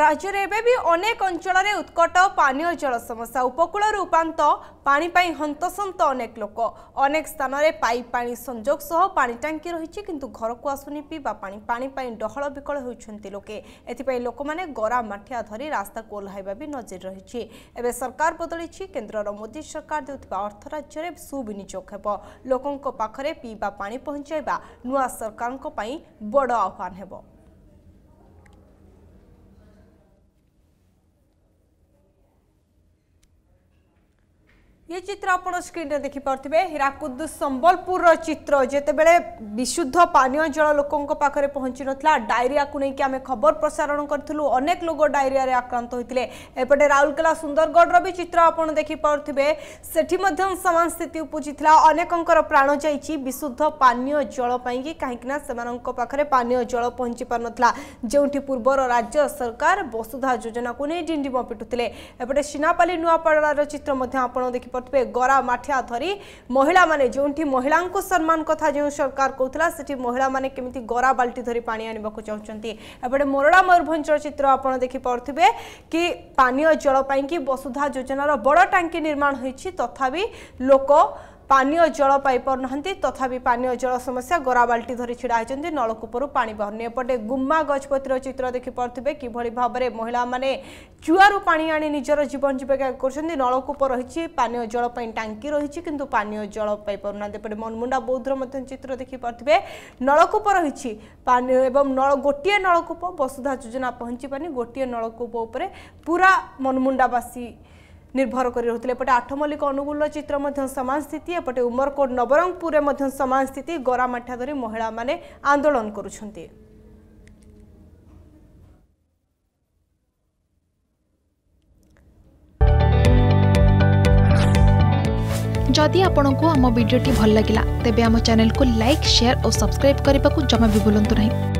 ରାଜ୍ୟରେ ଏବେ ବି ଅନେକ ଅଞ୍ଚଳରେ ଉତ୍କଟ ପାନୀୟ ଜଳ ସମସ୍ୟା ଉପକୂଳରୁ ଉପାନ୍ତ ପାଣି ପାଇଁ ହନ୍ତସନ୍ତ ଅନେକ ଲୋକ ଅନେକ ସ୍ଥାନରେ ପାଇପ୍ ପାଣି ସଂଯୋଗ ସହ ପାଣି ଟାଙ୍କି ରହିଛି କିନ୍ତୁ ଘରକୁ ଆସୁନି ପିଇବା ପାଣି ପାଣି ପାଇଁ ଡହଳ ବିକଳ ହେଉଛନ୍ତି ଲୋକେ ଏଥିପାଇଁ ଲୋକମାନେ ଗରା ମାଠିଆ ଧରି ରାସ୍ତାକୁ ଓହ୍ଲାଇବା ବି ନଜର ରହିଛି ଏବେ ସରକାର ବଦଳିଛି କେନ୍ଦ୍ରର ମୋଦି ସରକାର ଦେଉଥିବା ଅର୍ଥ ରାଜ୍ୟରେ ସୁବିନିଯୋଗ ହେବ ଲୋକଙ୍କ ପାଖରେ ପିଇବା ପାଣି ପହଞ୍ଚାଇବା ନୂଆ ସରକାରଙ୍କ ପାଇଁ ବଡ଼ ଆହ୍ୱାନ ହେବ ये चित्र आप स्क्रीन में देखिपे हीराकुद संबलपुर चित्र जितेबले विशुद्ध पानीय जल लोकों पाखे पहुंची नाला डायरिया को लेकिन आम खबर प्रसारण करूँ अनेक लोक डायरिया आक्रांत होते एपटे राउरकेला सुंदरगढ़ भी चित्र आप देखिपे से सामान स्थिति उपजी अनेकों प्राण जाइए विशुद्ध पानीय जलपाई कहीं पाखे पानीय जल पहुंची पार नाला जो पूर्वर राज्य सरकार वसुधा योजना को नहीं डिंडी डिंडिम पिटुले एपटे सीनापाली नुआपड़ार चित्र आप देखिप করতে গরা মাঠিয়া ধরি মহিলা মানে যেটি মহিলা সম্মান কথা যে সরকার কৌলা সেটি মহিলা মানে কমিটি গরা বাল্টি ধরি পা আনবাক চাহুমান এপটে মোরলা ময়ূরভঞ্জর চিত্র আপনার দেখিপারে কি পানীয় জল পাই বসুধা যোজনার বড় টাঙ্কি নির্মাণ হয়েছে তথাপি লোক পানীয় জল পাইপারুনা তথাপি পানীয় জল সমস্যা গরা বাল্টি ধরে ছিড়া হয়েছেন নলকূপর পানি বাহুনি এপটে গুম্মা গজপতির চিত্র দেখিপারে কিভাবে ভাবে মহিলা মানে চুয়ারু পানি আনি নিজের জীবন জীবিকা করছেন নলকূপ রয়েছে পানীয় জল টাঙ্কি রয়েছে কিন্তু পানীয় জল পাইপারুনা এপটে মনমুন্ডা বৌদ্ধর মধ্যে চিত্র দেখিপারে নলকূপ রয়েছে এবং নল গোটিয়ে নলকূপ বসুধা যোজনা পৌঁছি পানি গোটিয়ে নলকূপ উপরে পুরা মনমুন্ডাবাসী ନିର୍ଭର କରି ରହୁଥିଲେ ଏପଟେ ଆଠମଲ୍ଲିକ ଅନୁଗୁଳର ଚିତ୍ର ମଧ୍ୟ ସମାନ ସ୍ଥିତି ଏପଟେ ଉମରକୋଟ ନବରଙ୍ଗପୁରରେ ମଧ୍ୟ ସମାନ ସ୍ଥିତି ଗରାମାଠା ଧରି ମହିଳାମାନେ ଆନ୍ଦୋଳନ କରୁଛନ୍ତି जदि आपण को आम भिडी भल लगा तेब आम चेल्क लाइक सेयार और सब्सक्राइब करने को जमा भी बुलां नहीं